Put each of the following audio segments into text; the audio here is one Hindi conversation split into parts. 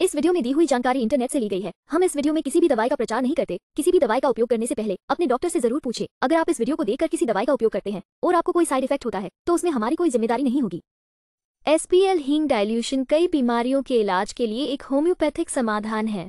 इस वीडियो में दी हुई जानकारी इंटरनेट से ली गई है हम इस वीडियो में किसी भी दवाई का प्रचार नहीं करते किसी भी दवाई का उपयोग करने से पहले अपने डॉक्टर से जरूर पूछे अगर आप इस वीडियो को देखकर किसी दवाई का उपयोग करते हैं और आपको कोई साइड इफेक्ट होता है तो उसमें हमारी कोई जिम्मेदारी नहीं होगी एसपीएल हींग डायल्यूशन कई बीमारियों के इलाज के लिए एक होम्योपैथिक समाधान है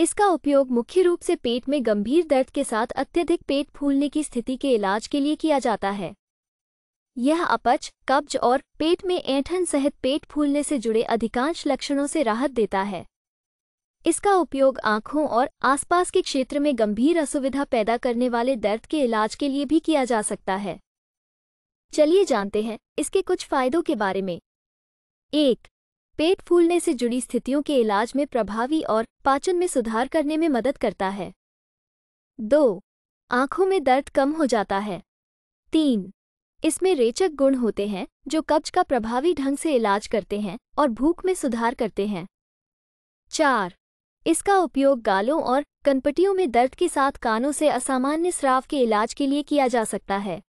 इसका उपयोग मुख्य रूप से पेट में गंभीर दर्द के साथ अत्यधिक पेट फूलने की स्थिति के इलाज के लिए किया जाता है यह अपच कब्ज और पेट में ऐंठन सहित पेट फूलने से जुड़े अधिकांश लक्षणों से राहत देता है इसका उपयोग आंखों और आसपास के क्षेत्र में गंभीर असुविधा पैदा करने वाले दर्द के इलाज के लिए भी किया जा सकता है चलिए जानते हैं इसके कुछ फायदों के बारे में एक पेट फूलने से जुड़ी स्थितियों के इलाज में प्रभावी और पाचन में सुधार करने में मदद करता है दो आंखों में दर्द कम हो जाता है तीन इसमें रेचक गुण होते हैं जो कब्ज का प्रभावी ढंग से इलाज करते हैं और भूख में सुधार करते हैं चार इसका उपयोग गालों और कनपटियों में दर्द के साथ कानों से असामान्य स्राव के इलाज के लिए किया जा सकता है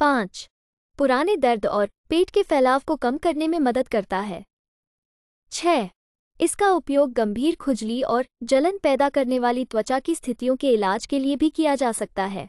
पाँच पुराने दर्द और पेट के फैलाव को कम करने में मदद करता है छ इसका उपयोग गंभीर खुजली और जलन पैदा करने वाली त्वचा की स्थितियों के इलाज के लिए भी किया जा सकता है